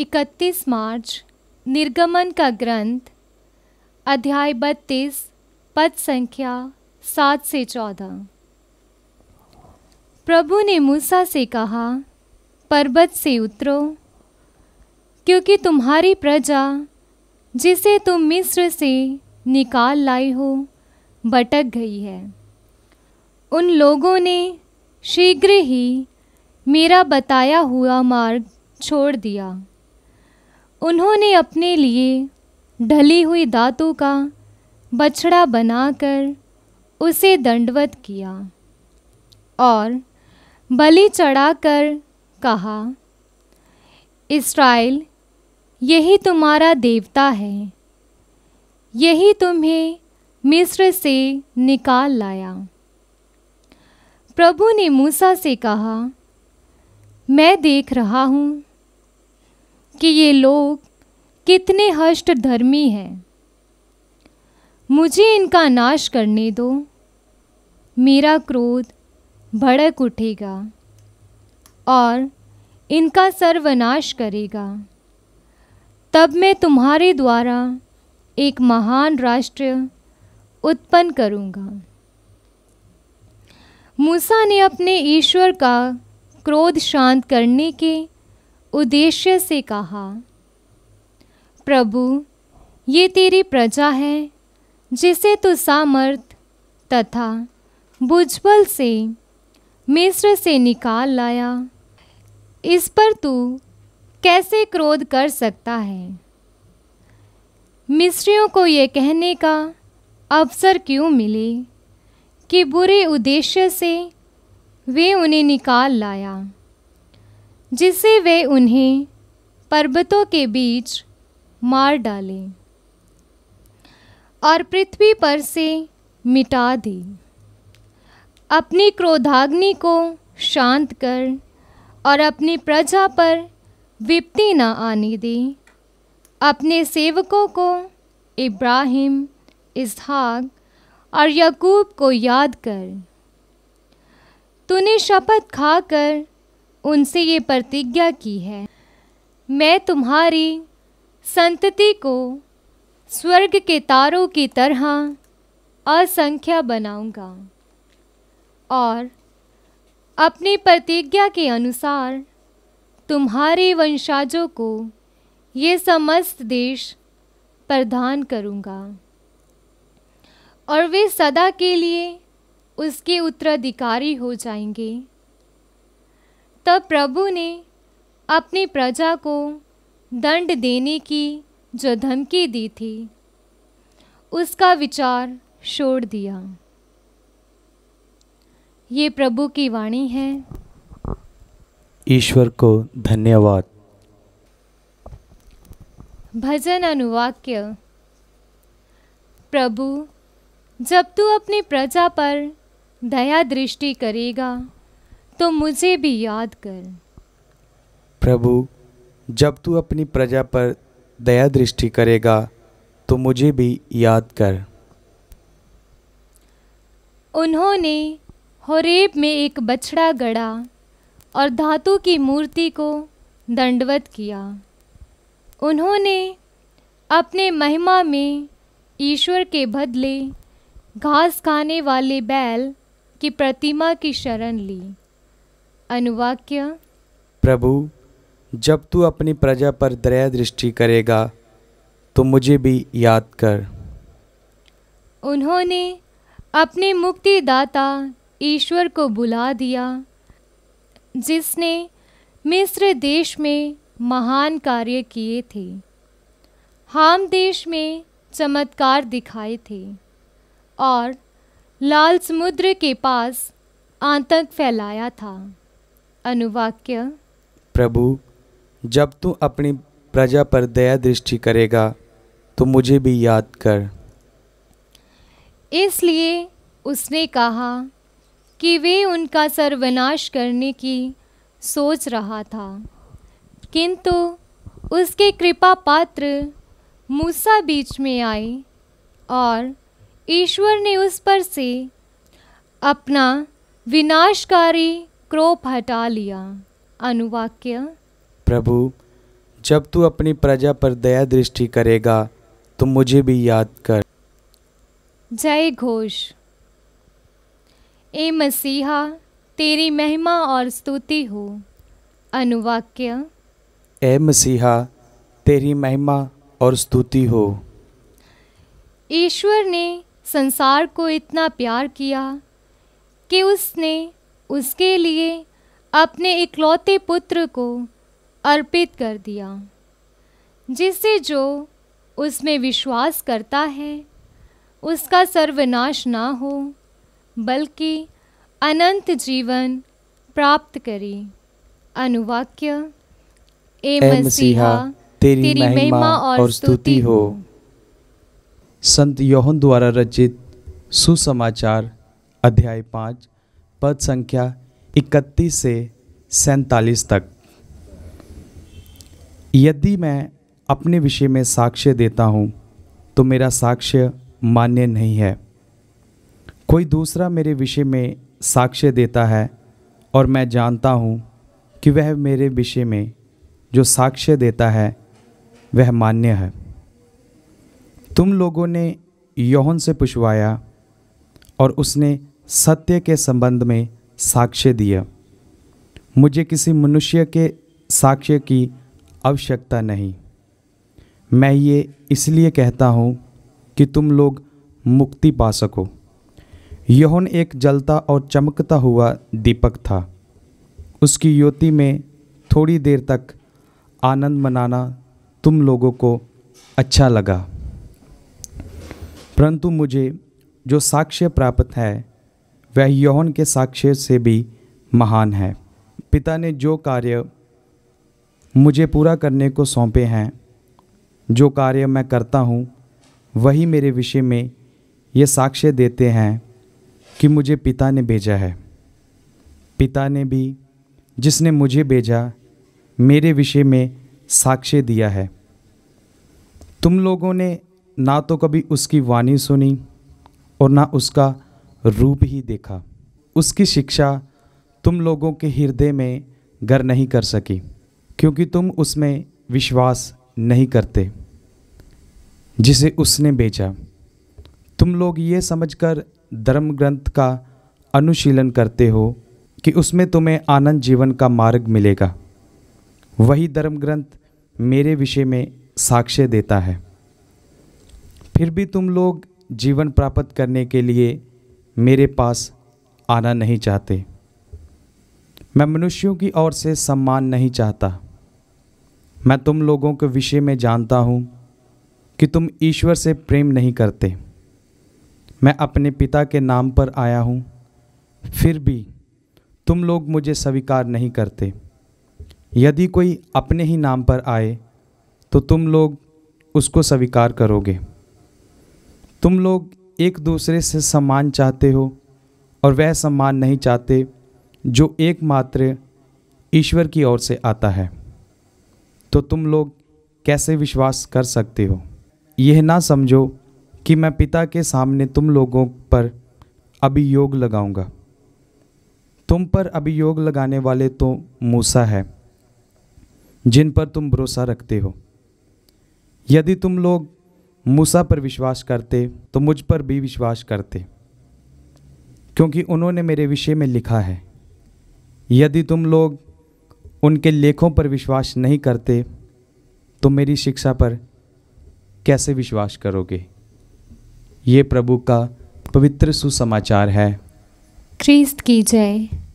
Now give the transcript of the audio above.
इकतीस मार्च निर्गमन का ग्रंथ अध्याय बत्तीस पद संख्या सात से चौदह प्रभु ने मूसा से कहा पर्वत से उतरो क्योंकि तुम्हारी प्रजा जिसे तुम मिस्र से निकाल लाई हो भटक गई है उन लोगों ने शीघ्र ही मेरा बताया हुआ मार्ग छोड़ दिया उन्होंने अपने लिए ढली हुई धातु का बछड़ा बनाकर उसे दंडवत किया और बलि चढ़ाकर कहा इसराइल यही तुम्हारा देवता है यही तुम्हें मिस्र से निकाल लाया प्रभु ने मूसा से कहा मैं देख रहा हूँ कि ये लोग कितने हष्ट धर्मी हैं मुझे इनका नाश करने दो मेरा क्रोध भड़क उठेगा और इनका सर्वनाश करेगा तब मैं तुम्हारे द्वारा एक महान राष्ट्र उत्पन्न करूँगा मूसा ने अपने ईश्वर का क्रोध शांत करने के उद्देश्य से कहा प्रभु ये तेरी प्रजा है जिसे तू सामर्थ तथा बुझबल से मिस्र से निकाल लाया इस पर तू कैसे क्रोध कर सकता है मिस्रियों को ये कहने का अवसर क्यों मिले कि बुरे उद्देश्य से वे उन्हें निकाल लाया जिसे वे उन्हें पर्वतों के बीच मार डालें और पृथ्वी पर से मिटा दी अपनी क्रोधाग्नि को शांत कर और अपनी प्रजा पर विपत्ति न आने दे अपने सेवकों को इब्राहिम इसहाक और यकूब को याद कर तूने शपथ खाकर उनसे ये प्रतिज्ञा की है मैं तुम्हारी संतति को स्वर्ग के तारों की तरह असंख्या बनाऊंगा और अपनी प्रतिज्ञा के अनुसार तुम्हारे वंशाजों को ये समस्त देश प्रदान करूंगा और वे सदा के लिए उसके उत्तराधिकारी हो जाएंगे तब प्रभु ने अपनी प्रजा को दंड देने की जो धमकी दी थी उसका विचार छोड़ दिया ये प्रभु की वाणी है ईश्वर को धन्यवाद भजन अनुवाक्य प्रभु जब तू अपनी प्रजा पर दया दृष्टि करेगा तो मुझे भी याद कर प्रभु जब तू अपनी प्रजा पर दया दृष्टि करेगा तो मुझे भी याद कर उन्होंने होरेब में एक बछड़ा गड़ा और धातु की मूर्ति को दंडवत किया उन्होंने अपने महिमा में ईश्वर के बदले घास खाने वाले बैल की प्रतिमा की शरण ली अनुवाक्य प्रभु जब तू अपनी प्रजा पर दया दृष्टि करेगा तो मुझे भी याद कर उन्होंने अपने मुक्तिदाता ईश्वर को बुला दिया जिसने मिस्र देश में महान कार्य किए थे हाम देश में चमत्कार दिखाए थे और लाल समुद्र के पास आतंक फैलाया था अनुवाक्य प्रभु जब तू अपनी प्रजा पर दया दृष्टि करेगा तो मुझे भी याद कर इसलिए उसने कहा कि वे उनका सर्वनाश करने की सोच रहा था किंतु उसके कृपा पात्र मूसा बीच में आए और ईश्वर ने उस पर से अपना विनाशकारी क्रोप हटा लिया अनुवाक्य प्रभु जब तू अपनी प्रजा पर दया दृष्टि करेगा तो मुझे भी याद कर जय घोष ए मसीहा तेरी महिमा और स्तुति हो अनुवाक्य ए मसीहा तेरी महिमा और स्तुति हो ईश्वर ने संसार को इतना प्यार किया कि उसने उसके लिए अपने इकलौते पुत्र को अर्पित कर दिया जिससे जो उसमें विश्वास करता है उसका सर्वनाश ना हो बल्कि अनंत जीवन प्राप्त करे अनुवाक्य ए मसीहा तेरी, तेरी महिमा और स्तुति हो संत योहन द्वारा रचित सुसमाचार अध्याय पाँच पद संख्या 31 से सैतालीस तक यदि मैं अपने विषय में साक्ष्य देता हूँ तो मेरा साक्ष्य मान्य नहीं है कोई दूसरा मेरे विषय में साक्ष्य देता है और मैं जानता हूँ कि वह मेरे विषय में जो साक्ष्य देता है वह मान्य है तुम लोगों ने यौहन से पुछवाया और उसने सत्य के संबंध में साक्ष्य दिया मुझे किसी मनुष्य के साक्ष्य की आवश्यकता नहीं मैं ये इसलिए कहता हूँ कि तुम लोग मुक्ति पा सको यौन एक जलता और चमकता हुआ दीपक था उसकी युति में थोड़ी देर तक आनंद मनाना तुम लोगों को अच्छा लगा परंतु मुझे जो साक्ष्य प्राप्त है वह यौन के साक्ष्य से भी महान है पिता ने जो कार्य मुझे पूरा करने को सौंपे हैं जो कार्य मैं करता हूँ वही मेरे विषय में ये साक्ष्य देते हैं कि मुझे पिता ने भेजा है पिता ने भी जिसने मुझे भेजा मेरे विषय में साक्ष्य दिया है तुम लोगों ने ना तो कभी उसकी वाणी सुनी और ना उसका रूप ही देखा उसकी शिक्षा तुम लोगों के हृदय में घर नहीं कर सकी क्योंकि तुम उसमें विश्वास नहीं करते जिसे उसने बेचा तुम लोग ये समझकर धर्म ग्रंथ का अनुशीलन करते हो कि उसमें तुम्हें आनंद जीवन का मार्ग मिलेगा वही धर्म ग्रंथ मेरे विषय में साक्ष्य देता है फिर भी तुम लोग जीवन प्राप्त करने के लिए मेरे पास आना नहीं चाहते मैं मनुष्यों की ओर से सम्मान नहीं चाहता मैं तुम लोगों के विषय में जानता हूँ कि तुम ईश्वर से प्रेम नहीं करते मैं अपने पिता के नाम पर आया हूँ फिर भी तुम लोग मुझे स्वीकार नहीं करते यदि कोई अपने ही नाम पर आए तो तुम लोग उसको स्वीकार करोगे तुम लोग एक दूसरे से सम्मान चाहते हो और वह सम्मान नहीं चाहते जो एकमात्र ईश्वर की ओर से आता है तो तुम लोग कैसे विश्वास कर सकते हो यह ना समझो कि मैं पिता के सामने तुम लोगों पर अभियोग लगाऊंगा तुम पर अभियोग लगाने वाले तो मूसा है जिन पर तुम भरोसा रखते हो यदि तुम लोग मूसा पर विश्वास करते तो मुझ पर भी विश्वास करते क्योंकि उन्होंने मेरे विषय में लिखा है यदि तुम लोग उनके लेखों पर विश्वास नहीं करते तो मेरी शिक्षा पर कैसे विश्वास करोगे ये प्रभु का पवित्र सुसमाचार है क्रिस्त की जय